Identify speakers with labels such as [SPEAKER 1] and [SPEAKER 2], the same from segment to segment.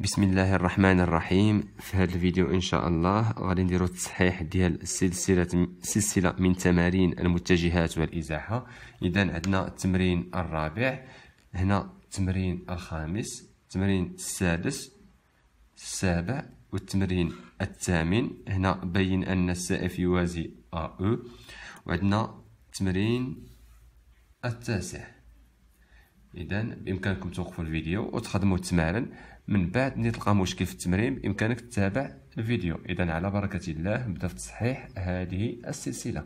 [SPEAKER 1] بسم الله الرحمن الرحيم في هذا الفيديو ان شاء الله غادي نديرو التصحيح ديال سلسله سلسله من تمارين المتجهات والازاحه اذا عندنا التمرين الرابع هنا التمرين الخامس التمرين السادس السابع والتمرين الثامن هنا بين ان السائف يوازي ا او وعندنا التمرين التاسع اذا بامكانكم توقفوا الفيديو وتخدموا التمارين من بعد ملي تلقى مشكل في التمرين بامكانك تتابع الفيديو اذا على بركه الله نبدا في تصحيح هذه السلسله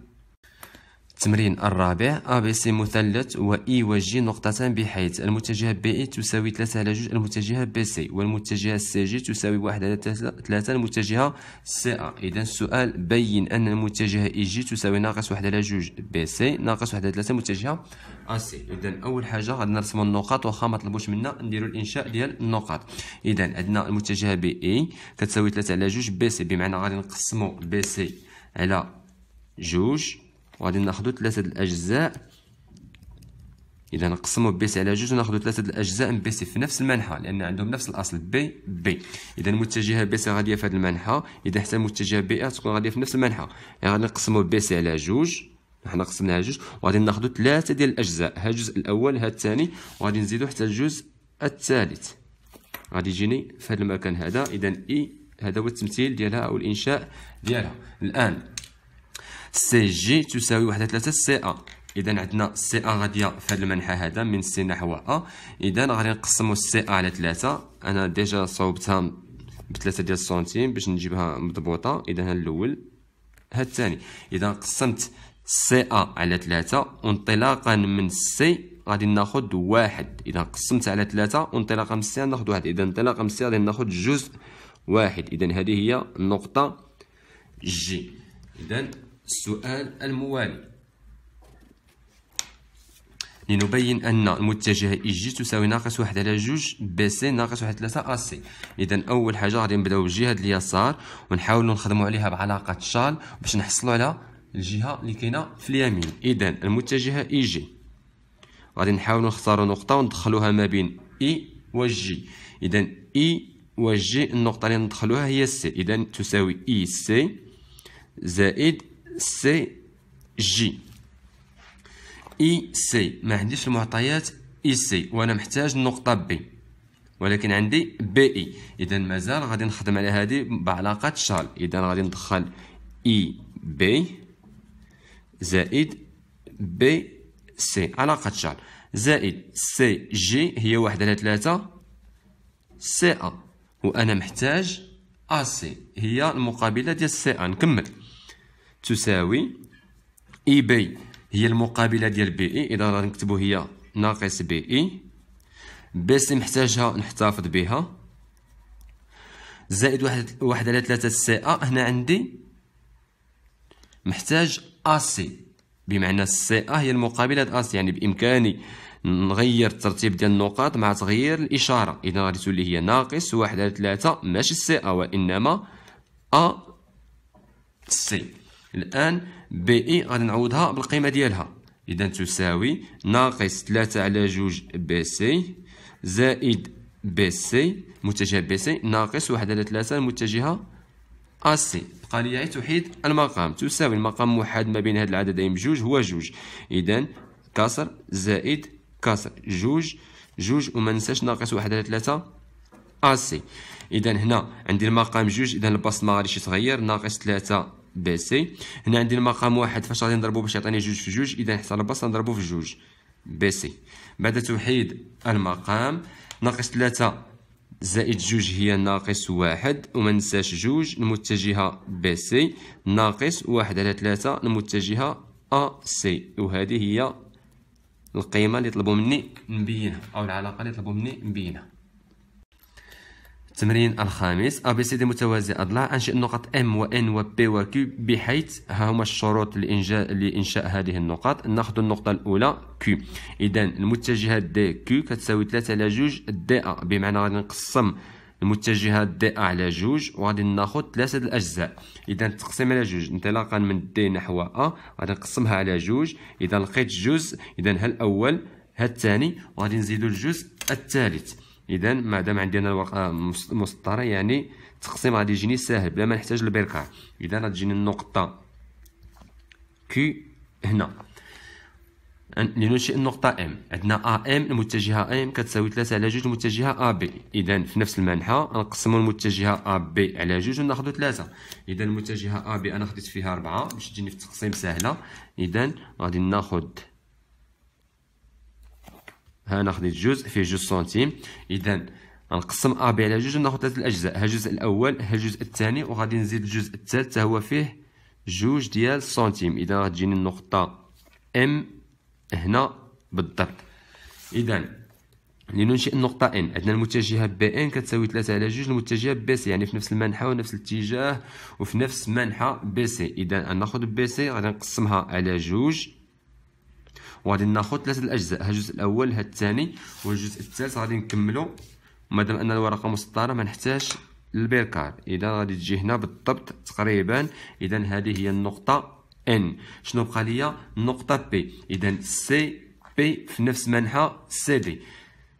[SPEAKER 1] التمرين الرابع أ بي سي مثلث و إي e و جي نقطتان بحيث المتجه بي إي e تساوي 3 على 2 المتجه بي سي والمتجه سي جي تساوي 1 على 3 المتجه سي أ إذا السؤال بين أن المتجه إي e جي تساوي ناقص 1 على 2 بي سي ناقص 1 على 3 المتجهة أ سي إذا أول حاجة غادي نرسمو النقاط واخا ما طلبوش منا نديروا الإنشاء ديال النقاط إذا عندنا المتجه بي إي كتساوي 3 على 2 بي سي بمعنى غادي نقسموا بي سي على جوج وغادي ناخدو ثلاثة الأجزاء إذا نقسمو سي على جوج وناخدو ثلاثة الأجزاء من سي في نفس المنحة لأن عندهم نفس الأصل بي بي إذا متجهة سي غادية في هذه المنحة إذا حتى متجهة بي تكون غادية في نفس المنحة يعني غادي نقسمو سي على جوج حنا قسمناها جوج وغادي ناخدو ثلاثة ديال الأجزاء ها الجزء الأول ها الثاني وغادي نزيدو حتى الجزء الثالث غادي يجيني في هذا المكان هذا إذا إي هذا هو التمثيل ديالها أو الإنشاء ديالها الآن سي جي تساوي واحد ثلاثة سي أ اذا عندنا سي ا غاديه في هاد المنحى هذا من سي نحو ا اذا غادي نقسمو سي ا على ثلاثة انا ديجا صوبتها بثلاثة ديال السنتيم باش نجيبها مضبوطه اذا ها الاول ها الثاني اذا قسمت سي ا على ثلاثة وانطلاقا من سي غادي ناخد واحد اذا قسمت على ثلاثة وانطلاقا من سي ناخد واحد اذا انطلاقا من سي غادي ناخد جزء واحد اذا هذه هي النقطه جي اذا السؤال الموالي لنبين أن المتجهة إي جي تساوي ناقص واحد على جوج بي سي ناقص واحد ثلاثة سي إذا أول حاجة غادي نبداو بالجهة اليسار ونحاولو نخدمو عليها بعلاقة شال باش نحصلو على الجهة اللي كاينة في اليمين إذا المتجهة إي جي غادي نحاولو نختارو نقطة وندخلوها ما بين إي و جي إذا إي و جي النقطة اللي ندخلوها هي سي إذا تساوي إي سي زائد سي جي اي سي ما عنديش المعطيات اي سي وانا محتاج النقطه بي ولكن عندي بي اي اذا مازال غادي نخدم على هذه بعلاقه شال اذا غادي ندخل اي بي زائد بي سي علاقه شال زائد سي جي هي واحد على ثلاثة سي ا وانا محتاج ا سي هي المقابله ديال سي ا نكمل تساوي اي بي هي المقابله ديال بي اي اذا راه نكتبو هي ناقص بي اي بس محتاجها نحتفظ بها زائد واحد واحد على ثلاثة سي ا هنا عندي محتاج ا سي بمعنى سي ا هي المقابله ا سي يعني بامكاني نغير الترتيب ديال النقاط مع تغيير الاشاره اذا غادي تولي هي ناقص واحد على ثلاثة ماشي سي ا وانما ا سي الان بي اي غادي نعوضها بالقيمه ديالها اذا تساوي ناقص 3 على 2 بي سي زائد بي سي متجه بي سي ناقص 1 على 3 المتجهه سي بقى لي توحيد المقام تساوي المقام موحد ما بين هاد العددين بجوج هو جوج اذا كسر زائد كسر جوج جوج وما ننساش ناقص واحد على 3 ا سي اذا هنا عندي المقام جوج اذا البسط ما غاديش يتغير ناقص 3 بي سي هنا عندي المقام واحد فاش غادي نضربو باش يعطيني جوج في جوج اذا نحسب البلاصه نضربو في جوج بي سي بعد توحيد المقام ناقص ثلاثة زائد جوج هي ناقص واحد وما ننساش جوج المتجهة بي سي ناقص واحد على ثلاثة المتجهة ا سي وهذه هي القيمة اللي طلبوا مني نبينها أو العلاقة اللي طلبوا مني نبينها التمرين الخامس ا بي سي دي متوازي أضلاع أنشئ النقط M و N و P و Q بحيث ها هما الشروط لإنجاء لإنشاء هذه النقاط ناخذ النقطة الأولى Q إذا المتجهة دي Q كتساوي 3 على جوج دي A بمعنى غادي نقسم المتجهة دي A على جوج وغادي ناخذ ثلاثة الأجزاء إذا التقسيم على جوج انطلاقا من دي نحو A غادي نقسمها على جوج إذا لقيت جزء إذا ها الأول ها الثاني وغادي نزيدو الجزء الثالث اذا مادام عندنا الورقه آه، مسطره يعني التقسيم غادي يجيني ساهل بلا ما نحتاج البركه اذا غتجيني النقطه كي هنا لننشئ النقطة ام عندنا ا ام المتجهة ام كتساوي 3 على جوج المتجهة ا بي اذا في نفس المنحة نقسمو المتجهة ا بي على جوج وناخدو 3 اذا المتجهة ا بي انا خديت فيها 4 باش تجيني في التقسيم سهلة اذا غادي ناخد ناخذ الجزء فيه جوج سنتيم اذا غنقسم ا بي على جوج ناخذ ثلاث الاجزاء ها الجزء الاول ها الجزء الثاني وغادي نزيد الجزء الثالث هو فيه جوج ديال سنتيم اذا تجيني النقطه ام هنا بالضبط اذا لننشئ النقطة ان عندنا المتجهة بي ان كتساوي 3 على جوج المتجهة بي سي يعني في نفس المنحى ونفس الاتجاه وفي نفس منحى بي سي اذا ناخذ بي سي غادي نقسمها على جوج وغادي ناخذ ثلاثه الاجزاء ها الجزء الاول ها الثاني والجزء الثالث غادي نكملو مادام ان الورقه مسطره ما نحتاج للبيركار اذا غادي تجي هنا بالضبط تقريبا اذا هذه هي النقطه ان شنو بقى ليا النقطه بي اذا سي بي في نفس منحى سي دي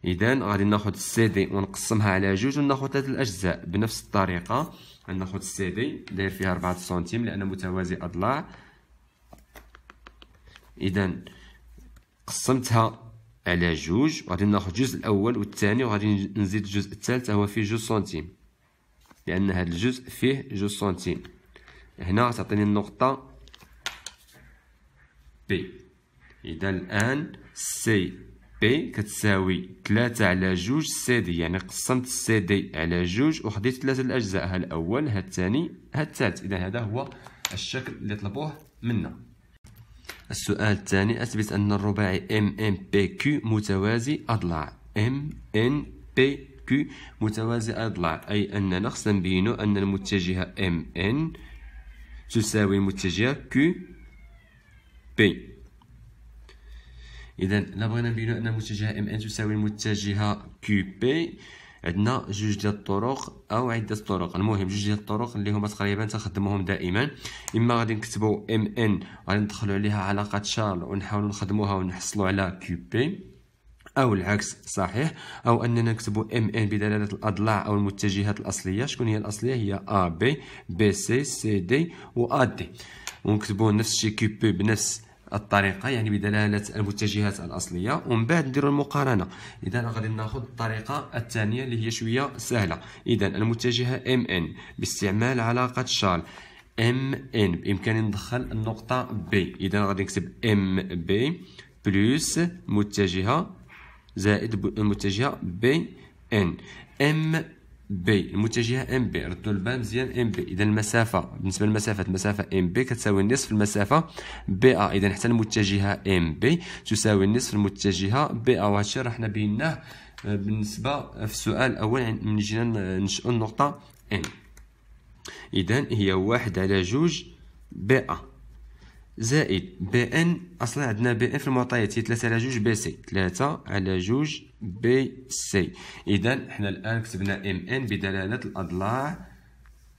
[SPEAKER 1] اذا غادي ناخذ السي دي ونقسمها على جوج وناخذ ثلاثه الاجزاء بنفس الطريقه ناخذ السي دي داير فيها 4 سنتيم لان متوازي اضلاع اذا قسمتها على جوج وغادي ناخذ الجزء الاول والثاني وغادي نزيد الجزء الثالث هو فيه جوج سنتيم لان هذا الجزء فيه جوج سنتيم هنا تعطيني النقطه بي اذا الان سي بي كتساوي 3 على جوج سي دي يعني قسمت سي دي على جوج وخديت ثلاثه الاجزاء ها الاول ها الثاني ها الثالث اذا هذا هو الشكل اللي طلبوه منا السؤال الثاني أثبت أن الرباعي ام بي كيو متوازي أضلاع كيو متوازي أضلاع أي أننا خصنا نبينو أن المتجهة ام ان تساوي المتجهة بي إذا لبغينا نبينو أن المتجهة ام ان تساوي المتجهة بي عندنا جوج ديال الطرق او عده طرق المهم جوج ديال الطرق اللي هما تقريبا تخدموهم دائما اما غادي نكتبو ام ان غادي ندخلو عليها علاقه شارل ونحاولوا نخدموها ونحصلوا على كيو بي او العكس صحيح او اننا نكتبو ام ان بدلاله الاضلاع او المتجهات الاصليه شكون هي الاصليه هي ا بي بي سي سي دي و ا دي ونكتبوا نفس الشيء كيو بي بنفس الطريقه يعني بدلاله المتجهات الاصليه ومن بعد نديروا المقارنه اذا غادي ناخذ الطريقه الثانيه اللي هي شويه سهله اذا المتجهه ام ان باستعمال علاقه شال ام ان بامكاني ندخل النقطه بي اذا غادي نكتب ام بي بلس متجهه زائد المتجهه بي ان ام بي المتجهه ام بي ردوا البال مزيان ام بي اذا المسافه بالنسبه للمسافه المسافه ام بي كتساوي نصف المسافه بي ا اذا حتى المتجهه ام بي تساوي نصف المتجهه بي ا وهذا الشيء راه حنا بيناه آه، بالنسبه في السؤال الاول يعني من جينا نشأوا النقطه ان اذا هي واحد على جوج بي ا زائد بي ان اصلا عندنا بي ان في المعطيات هي 3 على 2 بي سي 3 على 2 بي سي اذا حنا الان كتبنا ام ان بدلاله الاضلاع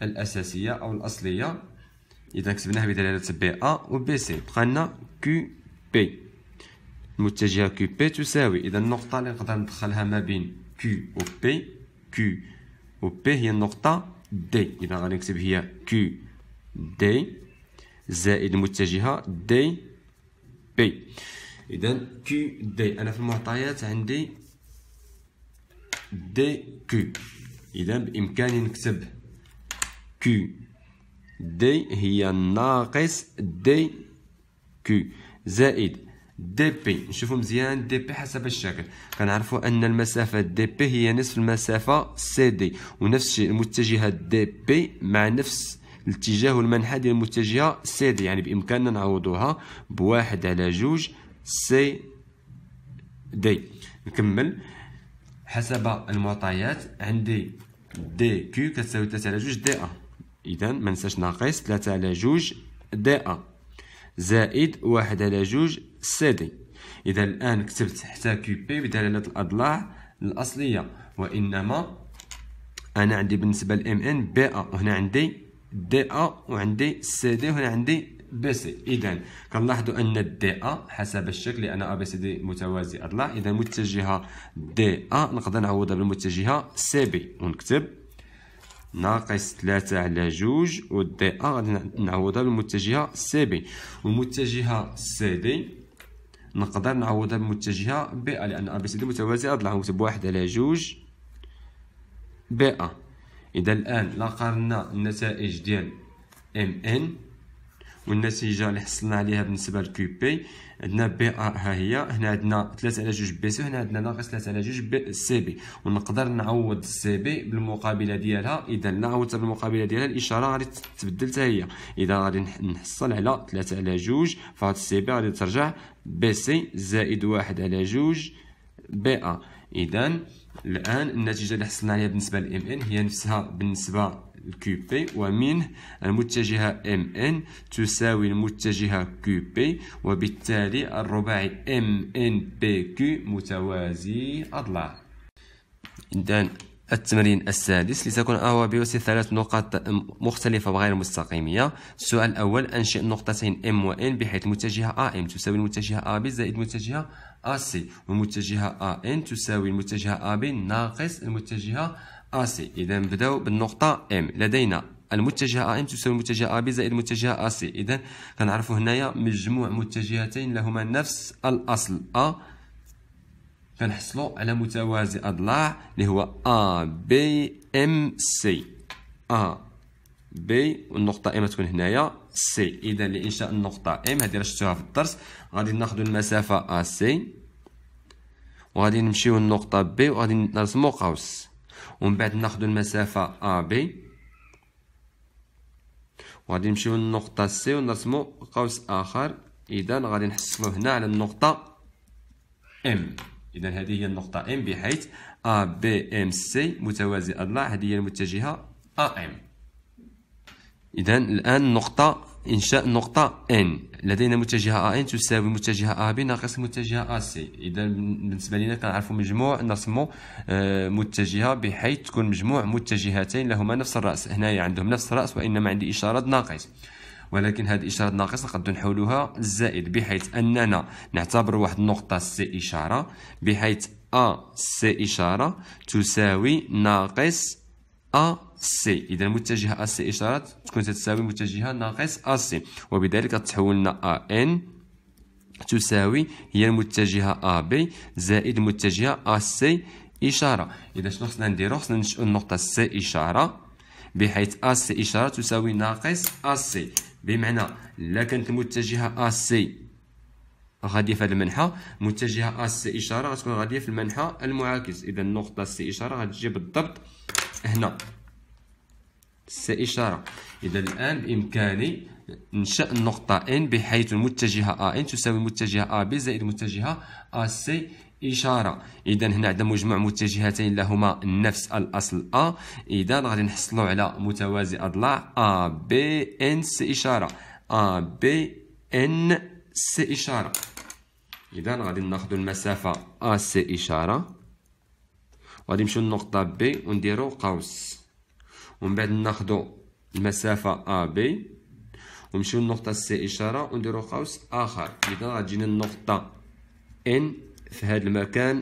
[SPEAKER 1] الاساسيه او الاصليه اذا كتبناها بدلاله بي ا وبي سي بقى لنا كي بي المتجهه كي بي تساوي اذا النقطه اللي نقدر ندخلها ما بين كي و بي كي و بي هي النقطه دي اذا غادي نكتب هي كي دي زائد متجهه دي بي اذا كي دي انا في المعطيات عندي دي كي اذا بامكاني نكتب كي دي هي ناقص دي كي زائد دي بي نشوفو مزيان دي بي حسب الشكل كنعرفو ان المسافه دي بي هي نصف المسافه سي دي ونفس الشيء المتجهه دي بي مع نفس الاتجاه ديال المتجهه سي دي يعني بامكاننا نعوضوها بواحد على جوج سي دي نكمل حسب المعطيات عندي دي كيو كتساوي تلاتة على جوج دي ا اذا منساش ناقص تلاتة على جوج دي ا زائد واحد على جوج سي دي اذا الان كتبت حتى كيو بي بدلاله الاضلاع الاصليه وانما انا عندي بالنسبه لام ان بي ا وهنا عندي دي أ وعندي سي دي وهنا عندي بي سي إذا كنلاحظوا أن دي أ حسب الشكل لأن أ بي سي دي متوازي أضلاع إذا متجهة دي أ نقدر نعوضها بالمتجهة سي بي ونكتب ناقص ثلاثة على جوج دي أ غادي نعوضها بالمتجهة سي بي والمتجهة سي دي نقدر نعوضها بمتجهة بي أ لأن أ بي سي دي متوازي أضلاع نكتب واحد على جوج بي أ اذا الان لا قارنا النتائج ديال ام ان والنتيجه اللي حصلنا عليها بالنسبه لكي بي عندنا بي ا ها هي هنا عندنا 3 على 2 بي سي وهنا عندنا ناقص 3 على 2 بي سي بي ونقدر نعوض سي بي بالمقابله ديالها اذا لا عوضت بالمقابله ديالها الاشاره غادي تبدل حتى هي اذا غادي نحصل على 3 على 2 فهاد سي بي غادي ترجع بي سي زائد 1 على 2 بي ا اذا الان النتيجه اللي حصلنا عليها بالنسبه لام ان هي نفسها بالنسبه لكيو بي ومنه المتجهه ام ان تساوي المتجهه كيو بي وبالتالي الرباعي ام ان بي كيو متوازي اضلاع اذا التمرين السادس لتكون أ و ب و سي ثلاث نقاط مختلفة وغير مستقيمية السؤال الأول أنشئ نقطتين ام و ان بحيث المتجهة ام تساوي المتجهة ا بي زائد المتجهة AC والمتجهة AN تساوي المتجهة AB ناقص المتجهة AC إذا نبداو بالنقطة M لدينا المتجهة AM تساوي المتجهة AB زائد المتجهة AC إذا كنعرفو هنايا مجموع متجهتين لهما نفس الأصل A كنحصلو على متوازي أضلاع اللي هو A M C A بي والنقطة إم تكون هنايا سي إذا لإنشاء النقطة إم هادي راه شفتوها في الدرس غادي ناخدو المسافة أ سي وغادي نمشيو للنقطة بي وغادي نرسمو قوس ومن بعد ناخدو المسافة أ بي وغادي نمشيو للنقطة سي ونرسمو قوس آخر إذا غادي نحصلو هنا على النقطة إم إذا هذه هي النقطة إم بحيث أ بي إم سي متوازي أضلاع هذه هي المتجهة أ إم إذا الآن نقطة إنشاء نقطة N لدينا متجهة AN تساوي متجهة AB ناقص متجهة AC إذا بالنسبة لنا كنعرفوا مجموع نرسموا آه، متجهة بحيث تكون مجموع متجهتين لهما نفس الرأس هنايا عندهم نفس الرأس وإنما عندي إشارة ناقص ولكن هذه الإشارة ناقص نقدر نحولها الزائد بحيث أننا نعتبر واحد النقطة سي إشارة بحيث أ سي إشارة تساوي ناقص أ سي إذا متجهة أ سي إشارات تكون تتساوي متجهة ناقص أ سي وبذلك تتحول لنا أ إن تساوي هي المتجهة أ بي زائد المتجهة أ سي إشارة إذا شنو خصنا نديرو خصنا ننشئو النقطة سي إشارة بحيث أ سي إشارة تساوي ناقص أ سي بمعنى إلا كانت المتجهة أ سي غادية في هذه المنحة متجهة أ سي إشارة غتكون غادية في المنحة المعاكس إذا النقطة سي إشارة غتجي بالضبط هنا سإشارة إذا الآن بإمكاني إنشاء النقطة N بحيث المتجهة AN تساوي متجهة AB زائد متجهة AC إشارة إذا هنا عندنا مجموع متجهتين لهما نفس الأصل A إذا غادي نحصلوا على متوازي أضلاع AB N سي إشارة AB N سي إشارة إذا غادي ناخذ المسافة AC إشارة غادي نمشيو للنقطه بي ونديرو قوس ومن بعد ناخدو المسافه ا بي ونمشيو للنقطه سي اشاره ونديرو قوس اخر اذا غتجينا النقطه ان في هذا المكان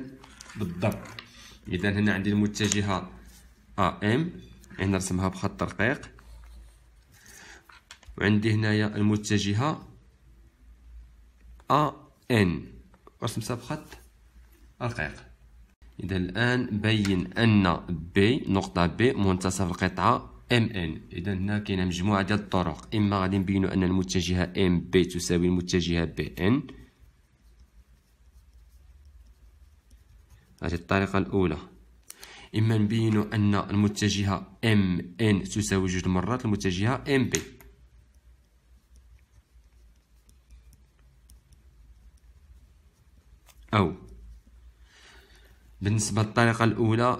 [SPEAKER 1] بالضبط اذا هنا عندي المتجهه ا ام هنا نرسمها بخط رقيق وعندي هنايا المتجهه ا ان رسمتها بخط رقيق إذا الآن بين أن بي نقطة بي منتصف القطعة ام ان اذا هنا كاينه مجموعه ديال الطرق اما غادي نبينوا ان المتجهه ام بي تساوي المتجهه بي ان هذه الطريقه الاولى اما نبينوا ان المتجهه ام ان تساوي جوج مرات المتجهه ام بي او بالنسبه للطريقه الاولى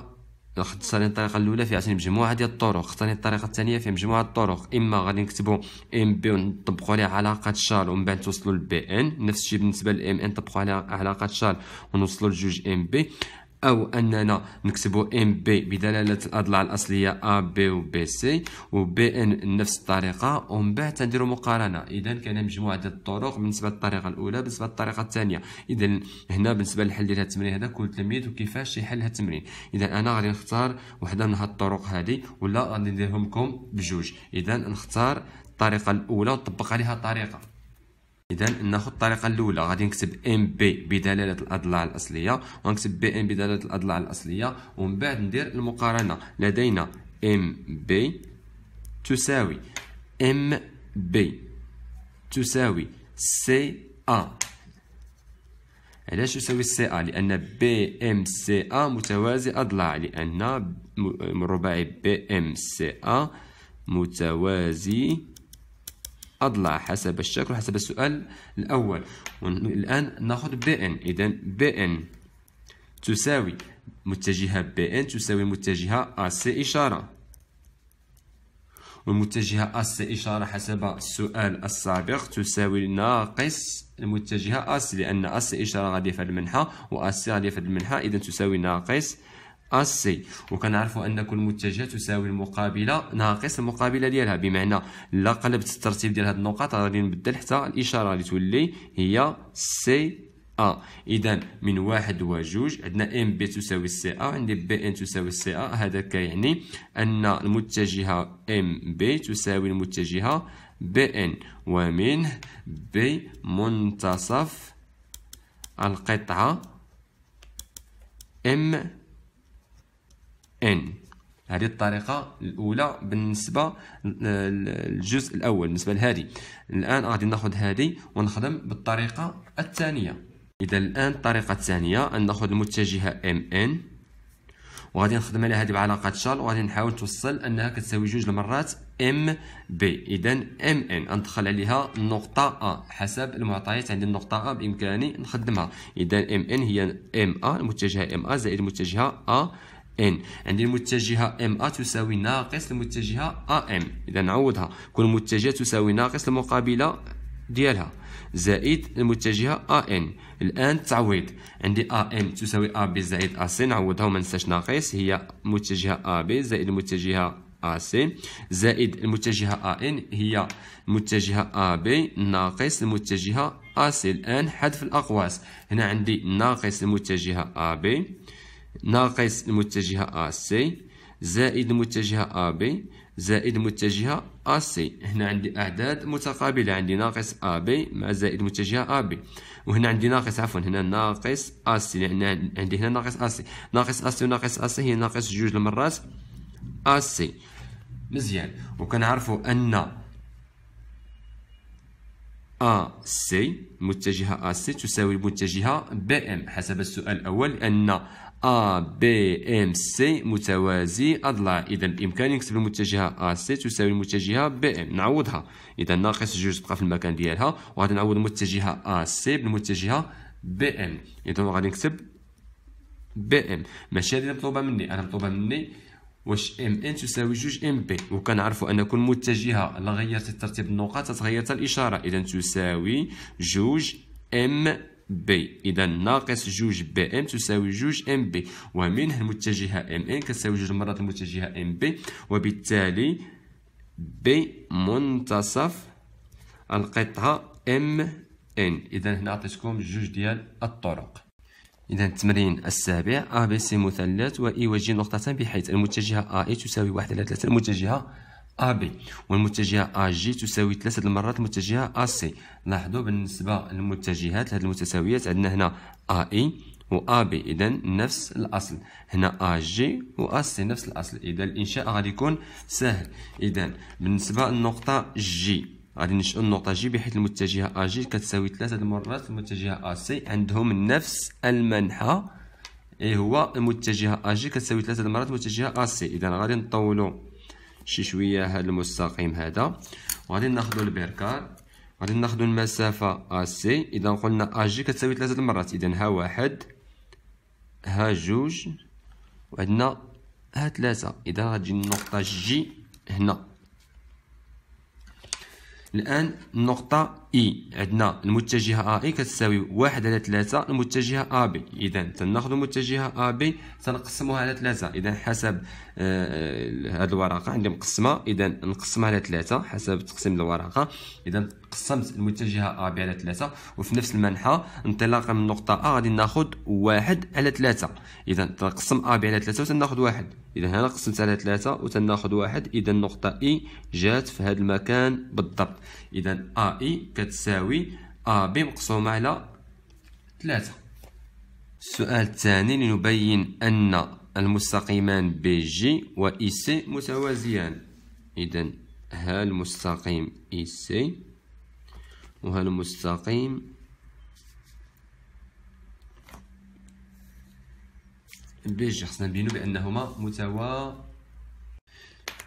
[SPEAKER 1] خصني الطريقه الاولى فيها عطيني مجموعه ديال الطرق خصني الطريقه الثانيه فيها مجموعه الطرق اما غادي نكتبوا ام بي ونطبقوا عليها علاقه شال ومن بعد توصلوا للبي ان نفس الشيء بالنسبه للام ان نطبقوا عليها علاقه شال ونوصلوا لجوج ام بي أو أننا نكتبو ام بي بدلالة الأضلاع الأصلية أ بي و بي سي و بي ان نفس الطريقة ومن بعد تنديرو مقارنة إذا كان مجموعة ديال الطرق بالنسبة للطريقة الأولى بالنسبة للطريقة الثانية إذا هنا بالنسبة للحل ديال التمرين هذا كل تلميذ وكيفاش يحل هذا التمرين إذا أنا غادي نختار وحدة من هاد الطرق هذه ولا غادي نديرهم لكم بجوج إذا نختار الطريقة الأولى ونطبق عليها طريقة اذا ناخذ الطريقه الاولى غادي نكتب ام بي بدلاله الاضلاع الاصليه ونكتب بي ام بدلاله الاضلاع الاصليه ومن بعد ندير المقارنه لدينا ام بي تساوي ام بي تساوي سي ا علاش يساوي سي ا لان بي ام سي ا متوازي اضلاع لان الرباعي بي ام سي ا متوازي أضلع حسب الشكل وحسب السؤال الأول والآن نأخذ ان إذا بي ان تساوي متجهة بي ان تساوي متجهة ا سي إشارة والمتجهة سي إشارة حسب السؤال السابق تساوي ناقص المتجهة سي لأن ا سي إشارة غادية في المنحة و ا سي غادية في المنحة إذا تساوي ناقص سي وكنعرفوا ان كل متجه تساوي المقابله ناقص المقابله ديالها بمعنى لا قلبت الترتيب ديال هاد النقاط غادي نبدل حتى الاشاره اللي تولي هي سي ا اذا من واحد وجوج عندنا ام بي تساوي سي ا عندي بي ان تساوي سي ا هذا كيعني ان المتجهه ام بي تساوي المتجهه بي ان ومنه بي منتصف القطعه ام ان هذه الطريقة الأولى بالنسبة للجزء الأول بالنسبة لهذه الآن غادي ناخذ هذه ونخدم بالطريقة الثانية إذا الآن الطريقة الثانية أن ناخذ المتجهة ام ان وغادي نخدم على هذه بعلاقة شال وغادي نحاول توصل أنها كتساوي جوج المرات ام بي إذا ام ان أندخل عليها النقطة أ حسب المعطيات عندي النقطة أ بإمكاني نخدمها إذا ام ان هي ام أ المتجهة ام أ زائد المتجهة أ ان عندي المتجهه ام ا تساوي ناقص المتجهه ام اذا نعوضها كل متجهه تساوي ناقص المقابله ديالها زائد المتجهه ا ان الان تعويض عندي ام تساوي ا بي زائد ا سي نعوضها وما ننساش ناقص هي متجهه ا بي زائد المتجهه ا سي زائد المتجهه ا ان هي المتجهه ا بي ناقص المتجهه ا سي الان حذف الاقواس هنا عندي ناقص المتجهه ا بي ناقص المتجهة AC زائد المتجهة AB زائد المتجهة AC هنا عندي أعداد متقابلة عندي ناقص AB مع زائد المتجهة AB وهنا عندي ناقص عفوا هنا ناقص AC لأن يعني عندي هنا ناقص AC ناقص AC وناقص AC هي ناقص جوج المرات AC مزيان وكنعرفوا أن AC متجهة AC تساوي المتجهة BM حسب السؤال الأول أن A B M C متوازي أضلاع إذا بإمكاني نكتب المتجهة A C تساوي المتجهة B M نعوضها إذا ناقص جوج تبقى في المكان ديالها وغادي نعوض المتجهة A C بالمتجهة B M إذا غادي نكتب B M ماشي هذه مطلوبة مني أنا مطلوبة مني واش ام ان تساوي جوج ام بي وكنعرفوا ان كل متجهه إلا غيرت ترتيب النقاط تتغير الاشاره اذا تساوي جوج ام بي اذا ناقص جوج بي ام تساوي جوج ام بي ومنه المتجهه ام ان كتساوي جوج مرات المتجهه ام بي وبالتالي بي منتصف القطعه ام ان اذا هنا عطيتكم جوج ديال الطرق إذا التمرين السابع أ بي سي مثلث و إي e وجي نقطتان بحيث المتجهة أ إي تساوي واحد على ثلاثة المتجهة AB والمتجهه AG تساوي ثلاثه المرات المتجهه AC لاحظوا بالنسبه للمتجهات لهذه المتساويات عندنا هنا اي AB اذا نفس الاصل هنا و AC نفس الاصل اذا الانشاء غادي يكون سهل اذا بالنسبه للنقطه جي غادي نشؤوا النقطة جي بحيث المتجهة أجي كتساوي ثلاثة المرات المتجهة أسي عندهم نفس المنحى إيه هو المتجهة أجي كتساوي ثلاثة المرات المتجهة أسي إذا غادي نطولوا شي شويه هذا المستقيم هذا وغادي ناخذ البركار غادي ناخذ المسافه ا سي اذا قلنا ا جي كتساوي ثلاثه المرات اذا ها واحد ها جوج وعندنا ها ثلاثه اذا غتجي النقطه جي هنا الان النقطه اي عندنا المتجهه ا اي كتساوي واحد على ثلاثة المتجهه ا بي اذا تناخذ المتجهه ا بي تنقسمها على ثلاثة اذا حسب هذه آه, آه، الورقه عندي مقسمه اذا نقسمها على ثلاثة حسب تقسيم الورقه اذا قسمت المتجهه ا بي على ثلاثة وفي نفس المنحى انطلاقا من النقطه ا غادي ناخذ واحد على ثلاثة اذا تنقسم ا بي على ثلاثة وتناخذ واحد اذا هنا قسمت على ثلاثة وتناخذ واحد اذا النقطه اي جات في هذا المكان بالضبط اذا ا اي كتساوي أ بي مقسومة على ثلاثة السؤال الثاني لنبين أن المستقيمان بي جي و إي سي متوازيان إذا ها المستقيم إي سي وها المستقيم بي جي خصنا نبينو بأنهما متوا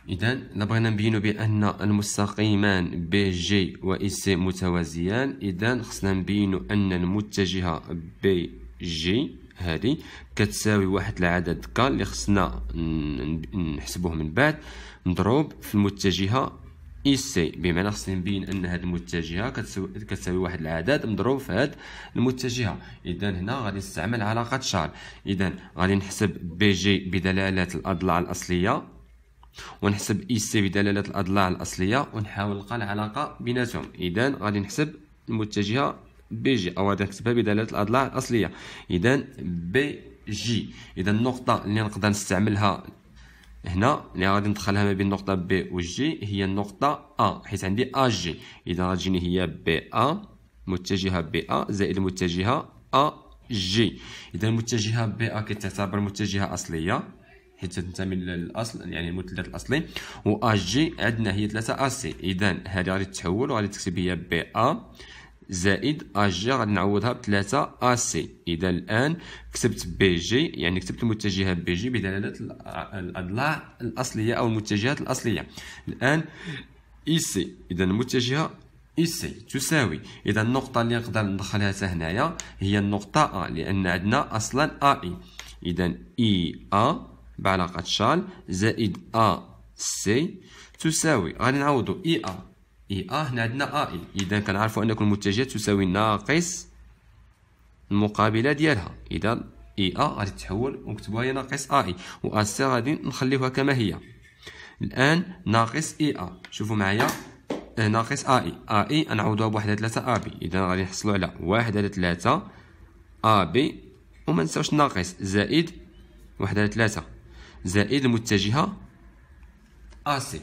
[SPEAKER 1] إذا بغينا نبينو بأن المستقيمان بي جي و إي سي متوازيان إذا خصنا نبينو أن المتجهة بي جي هذه كتساوي واحد العدد ك اللي خصنا نحسبوه من بعد مضروب في المتجهة اي سي بمعنى خصنا نبين ان هاد المتجهه كتساوي واحد العدد مضروب في هاد المتجهه اذا هنا غادي نستعمل علاقه شارل اذا غادي نحسب بي جي بدلاله الاضلاع الاصليه ونحسب اي سي بدلالة الأضلاع الأصلية ونحاول نلقى العلاقة بيناتهم إذا غادي نحسب المتجهة بي جي أو غادي نكتبها بدلالة الأضلاع الأصلية إذا بي جي إذا النقطة اللي نقدر نستعملها هنا اللي غادي ندخلها ما بين النقطة بي و جي هي النقطة أ حيت عندي أ جي إذا غتجيني هي بي أ متجهة بي أ زائد المتجهة أ جي إذا المتجهة بي أ كتعتبر متجهة أصلية حيت تنتمي للاصل يعني المثلث الاصلي و اش جي عندنا هي 3 ا سي اذا هذه غادي تحول وغادي تكتب هي بي ا زائد اش جي غادي نعوضها ب 3 ا سي اذا الان كتبت بي جي يعني كتبت المتجهه بي جي بدلاله الاضلاع الاصليه او المتجهات الاصليه الان اي سي اذا المتجهه اي سي تساوي اذا النقطه اللي نقدر ندخلها حتى هنايا هي النقطه ا لان عندنا اصلا ا اي اذا اي ا بعلاقة شال زائد أ سي تساوي غادي نعوضو إي أ إي أ هنا عندنا أ إي إذا كنعرفو أن كل متجه تساوي ناقص المقابلة ديالها إذا إي أ غادي تحول ونكتبوها هي ناقص أ إي و أ سي غادي نخليوها كما هي الآن ناقص إي أ شوفو معايا آه، ناقص أ إي أ إي نعوضوها بواحد على ثلاثة أ بي إذا غادي نحصلو على واحد على ثلاثة أ بي ومنساوش ناقص زائد واحد على ثلاثة زائد المتجهه AC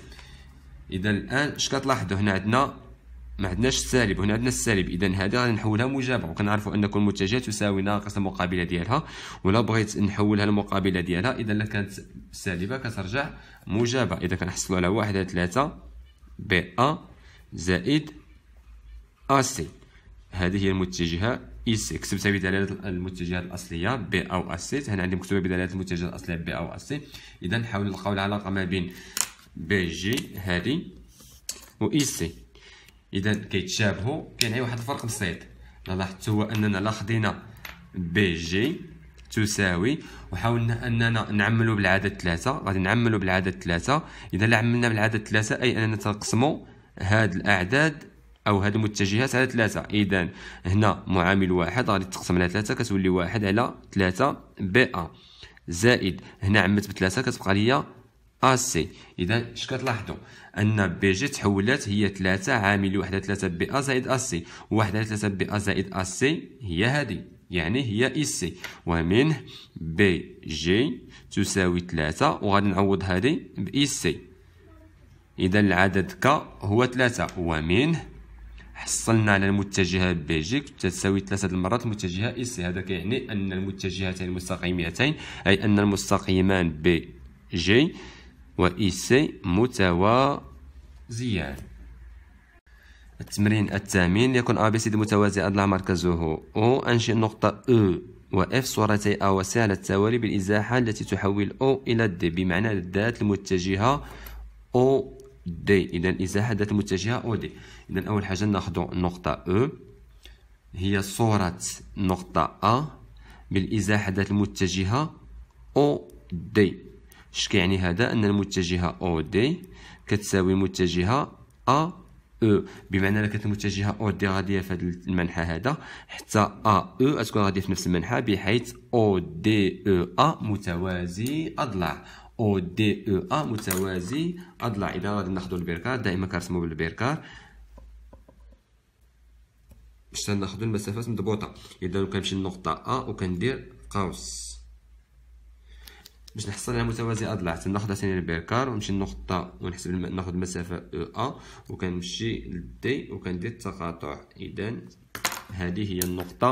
[SPEAKER 1] اذا الان اش كتلاحظوا هنا عندنا ما عندناش السالب هنا عندنا السالب اذا هذه غادي نحولها موجبه وكنعرفوا ان كل متجهه تساوي ناقص المقابله ديالها ولا بغيت نحولها المقابله ديالها اذا الا كانت سالبه كترجع موجبه اذا كنحصلوا على واحد على 3 ب ا زائد ا سي هذه هي المتجهه اس كتبتها بدلالة المتجهات الأصلية بي أو أس هنا عندي مكتوبة بدلالة المتجهات الأصلية بي أو أس إذا نحاول نلقاو العلاقة ما بين بي جي هذه و إي e سي إذا كيتشابهوا كاين غير واحد الفرق بسيط لاحظت هو أننا لا خدينا بي جي تساوي وحاولنا اننا نعملو بالعدد ثلاثة غادي نعملو بالعدد ثلاثة اذا عملنا بالعدد ثلاثة اي اننا تنقسمو هاد الاعداد او هاد المتجهات على ثلاثة اذا هنا معامل واحد غادي تقسم على ثلاثة كتولي واحد على ثلاثة بي ا زائد هنا عمت بثلاثة كتبقى ليا ا سي اذا اش كتلاحظوا ان بي جي تحولات هي ثلاثة عامل واحد على ثلاثة بي ا زائد ا سي واحد على ثلاثة بي ا زائد ا سي هي هذه يعني هي اي سي ومنه بي جي تساوي ثلاثة وغادي نعوض هذه باي سي اذا العدد ك هو ثلاثة ومنه حصلنا على المتجهه بيجيك تساوي ثلاثه المرات المتجهه اي سي هذا كيعني ان المتجهتين المستقيمتين اي ان المستقيمان بي جي واي سي e متوازيان التمرين الثامن يكون ا بي سي متوازي اضلاع مركزه او انشئ نقطه او e وإف صورتي أ و سي على التوالي بالإزاحة التي تحول أو إلى دي بمعنى الذات المتجهة أو دي اذا الازاحه ذات المتجهه او دي اذا اول حاجه ناخذ النقطه او هي صوره نقطه ا بالازاحه ذات المتجهه او دي اش كيعني هذا ان المتجهه او دي كتساوي متجهه ا او بمعنى الا كانت المتجهه او دي غاديه في هذا المنحى هذا حتى ا او تكون غاديه في نفس المنحى بحيث او دي او ا متوازي اضلاع او دي او ا متوازي اضلع اذا غادي ناخذ البركار دائما كنرسمو بالبركار باش ناخذ المسافات مضبوطه اذا كنمشي للنقطه ا وكندير قوس باش نحصل على متوازي اضلاع تناخذ ثاني البركار ونمشي للنقطه ونحسب ناخذ المسافه او ا وكنمشي لدي وكندير التقاطع اذا هذه هي النقطه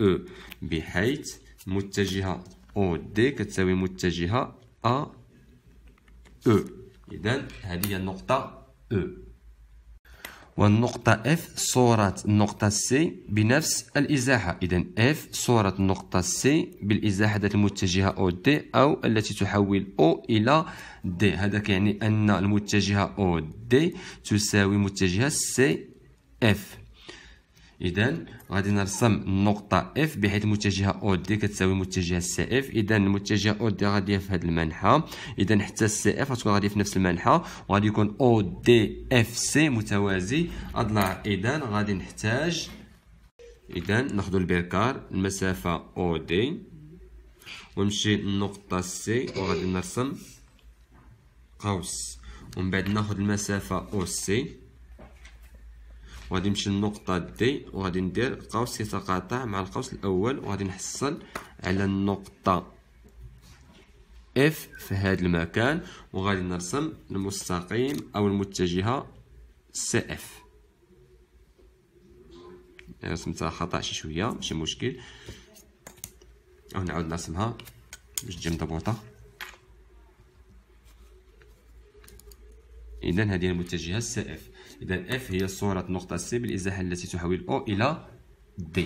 [SPEAKER 1] او بحيث متجهه او دي كتساوي متجهه ا او e. إذا هذه هي النقطة او e. والنقطة اف صورة النقطة سي بنفس الإزاحة إذا اف صورة النقطة سي بالإزاحة ذات المتجهة او دي أو التي تحول او إلى دي هذا يعني أن المتجهة او دي تساوي متجهة سي اف اذا غادي نرسم النقطه اف بحيث المتجهه او دي كتساوي متجهه سي اف اذا المتجهه او دي غادي في هذه المنحه اذا حتى سي اف غتكون غادي في نفس المنحه وغادي يكون او دي اف سي متوازي اضلاع اذا غادي نحتاج اذا ناخذ البركار المسافه او دي ونمشي للنقطه سي وغادي نرسم قوس ومن بعد ناخذ المسافه او سي وغادي نمشي للنقطه دي وغادي ندير قوس يتقاطع مع القوس الاول وغادي نحصل على النقطه اف في هذا المكان وغادي نرسم المستقيم او المتجهه سي اف رسمتها خطا شي شويه ماشي مشكل او نعاود نرسمها باش تجي مضبوطه اذا هذه المتجهه سي اف إذا اف هي صورة نقطة سي بالإزاحة التي تحول O إلى D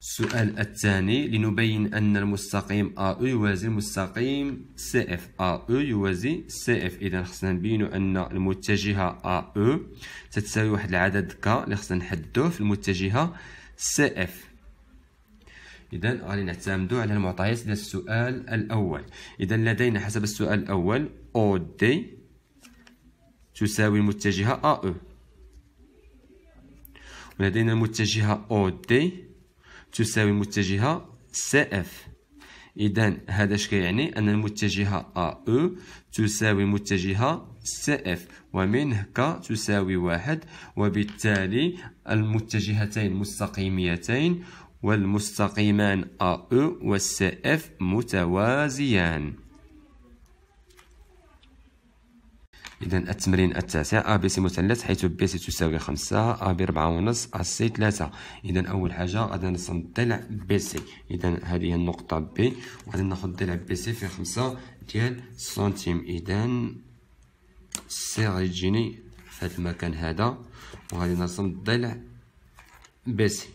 [SPEAKER 1] السؤال الثاني لنبين أن المستقيم AE يوازي المستقيم CF AE يوازي CF إذا خصنا نبينو أن المتجهة AE تتساوي واحد العدد K اللي خصنا نحدوه في المتجهة CF إذا غادي نعتمدو على المعطيات ديال السؤال الأول إذا لدينا حسب السؤال الأول OD تساوي المتجهة AE لدينا متجهة أو دي تساوي متجهة سي اف إذا هذا اش كيعني أن المتجهة أ أو تساوي متجهة سي اف ومن ك تساوي واحد وبالتالي المتجهتين مستقيميتين والمستقيمان أ أو والسي اف متوازيان إذا التمرين التاسع أ بي سي مثلث حيث بي سي تساوي خمسة أ بي ربعة ونص أ سي ثلاثة إذا أول حاجة غادي نرسم ضلع بي سي إذا هذه النقطة بي وغادي ناخد ضلع بي سي في خمسة ديال سنتيم إذا سي غادي تجيني في هذا المكان هذا وغادي نرسم الضلع بي سي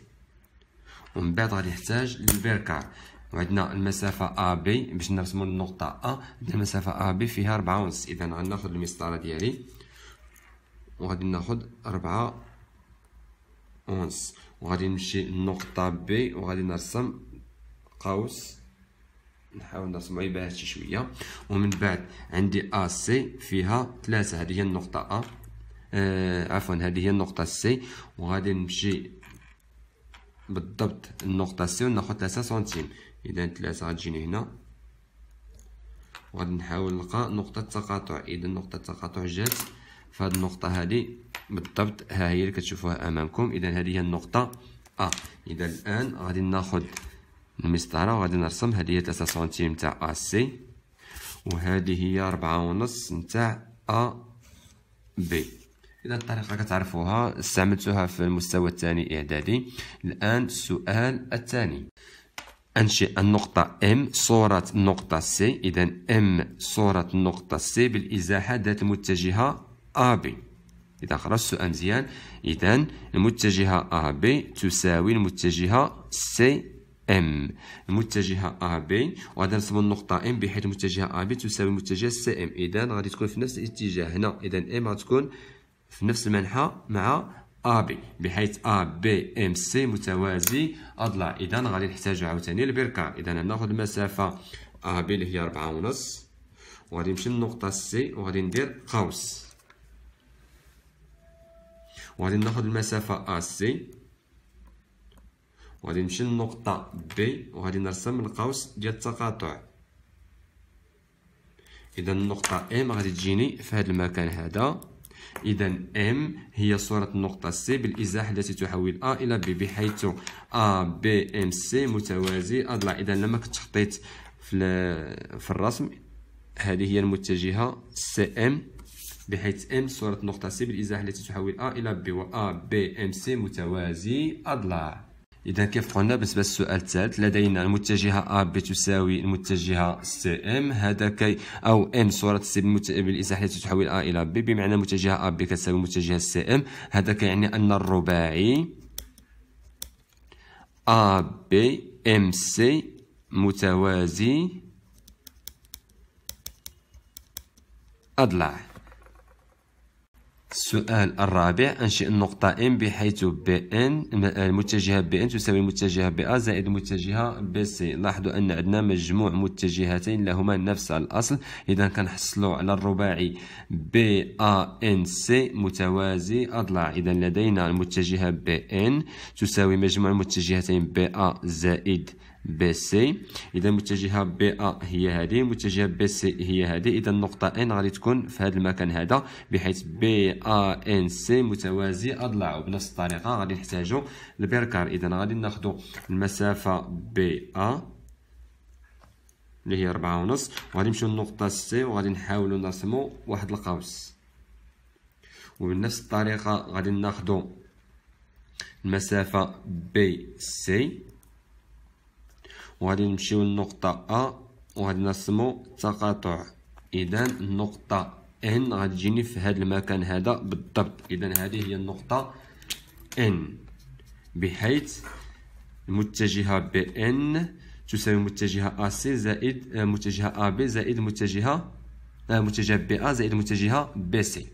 [SPEAKER 1] ومن بعد غادي نحتاج للبركار وعندنا المسافه ا بي باش نرسمو النقطه ا عندنا المسافه ا بي فيها ربعة ونص اذا ناخد المسطره ديالي وغادي ناخد ربعة ونص وغادي نمشي للنقطه بي وغادي نرسم قوس نحاول نرسمو بها شي شويه ومن بعد عندي ا سي فيها تلاتة هذه هي النقطه ا آه عفوا هذه هي النقطه سي وغادي نمشي بالضبط النقطه سي وناخد تلاتة سنتيم إذا ثلاثة غتجيني هنا وغادي نحاول نلقى نقطة تقاطع إذا نقطة التقاطع جات في النقطة هذه بالضبط ها هي اللي كتشوفوها أمامكم إذا هذه هي النقطة أ آه. إذا الآن غادي ناخد المسطرة وغادي نرسم هذه هي 3 سنتيم تاع أ سي وهذه هي ربعة ونص تاع أ بي إذا الطريقة كتعرفوها استعملتوها في المستوى الثاني إعدادي الآن السؤال الثاني أنشئ النقطة M صورة النقطة C إذا M صورة النقطة C بالإزاحة ذات المتجهة AB إذا خرجت السؤال مزيان إذا المتجهة AB تساوي المتجهة CM المتجهة AB وغادي نصب النقطة M بحيث المتجهة AB تساوي المتجهة CM إذا غادي تكون في نفس الاتجاه هنا إذا M غتكون في نفس المنحى مع AB بحيث ABMC متوازي أضلع إذا غادي نحتاج عاوتاني البركة إذا ناخد المسافة AB اللي هي ربعة ونص وغادي نمشي للنقطة سي وغادي ندير قوس وغادي ناخد المسافة AC وغادي نمشي للنقطة بي وغادي نرسم القوس ديال التقاطع إذا النقطة M غادي تجيني في هذا المكان هذا إذا M هي صورة النقطة C بالإزاحة التي تحول A إلى B بحيث A B M C متوازي أضلع إذا لما كنت خطيت في, في الرسم هذه هي المتجهة ام بحيث M صورة النقطة C بالإزاحة التي تحول A إلى B و A B M C متوازي أضلع إذا كيف قلنا بالنسبة للسؤال الثالث لدينا المتجهة ا B تساوي المتجهة CM هذا كي أو M صورة C بالإزاحية تحول A إلى B بمعنى المتجهة ا بي كتساوي المتجهة CM هذا كيعني أن الرباعي ا بي ام سي متوازي أضلاع السؤال الرابع انشئ النقطة M بحيث BN المتجهة آه، BN تساوي المتجهة BA زائد المتجهة BC لاحظوا أن عندنا مجموع متجهتين لهما نفس الأصل إذا كنحصلوا على الرباعي BANC متوازي أضلاع إذا لدينا المتجهة BN تساوي مجموع المتجهتين BA زائد بي سي اذا متجهه بي ا هي هذه متجهه بي سي هي هذه اذا النقطه ان غادي تكون في هذا المكان هذا بحيث بي ا ان سي متوازي اضلاعه بنفس الطريقه غادي نحتاجو البركار اذا غادي ناخذ المسافه بي ا اللي هي ربعة ونص وغادي نمشيو للنقطة سي وغادي نحاولو نرسمو واحد القوس وبنفس الطريقة غادي ناخدو المسافة بي سي وغادي نمشيو للنقطة أ وغادي نرسمو تقاطع إذا النقطة ان غادي تجيني في هذا المكان هذا بالضبط إذا هذه هي النقطة ان بحيث المتجهة ب ان تساوي متجهة سي آه، زائد متجهة آه، بي زائد متجهة متجهة بي أ زائد متجهة بي سي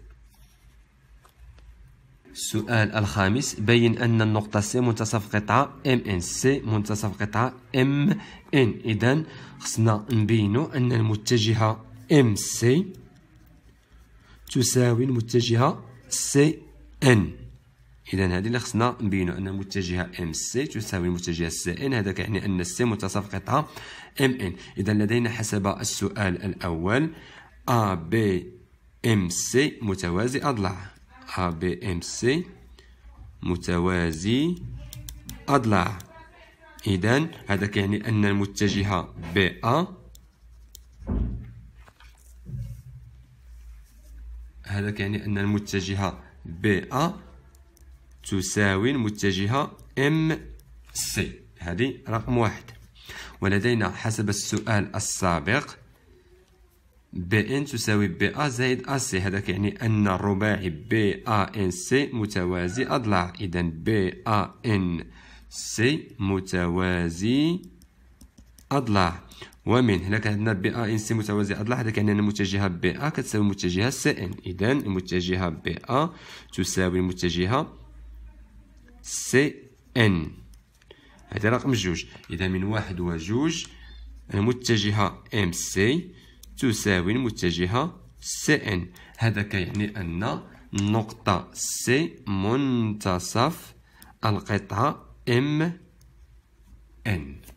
[SPEAKER 1] السؤال الخامس بين أن النقطة سي منتصف قطعة ام ان سي منتصف قطعة ام ان إذا خصنا نبينو أن المتجهة ام سي تساوي المتجهة سي ان إذا هذه اللي خصنا نبينو أن المتجهة ام سي تساوي المتجهة سي ان هذا كيعني أن سي منتصف قطعة ام ان إذا لدينا حسب السؤال الأول ا بي ام سي متوازي أضلاع سي متوازي أضلاع إذا هذا يعني أن المتجهة BA هذا يعني أن المتجهة BA تساوي المتجهة MC هذه رقم واحد ولدينا حسب السؤال السابق بي ان تساوي بي ا زائد ا سي هذاك يعني ان الرباعي بي ا ان سي متوازي اضلاع اذا بي ا ان سي متوازي اضلاع ومن هنا كان عندنا بي ا ان سي متوازي اضلاع هذاك يعني ان المتجهه بي ا كتساوي المتجهه سي ان اذا المتجهه بي ا تساوي المتجهه سي ان هذا رقم جوج اذا من واحد وجوج المتجهه ام سي تساوي المتجهة سي ان هذا كيعني أن النقطة سي منتصف القطعة ام ان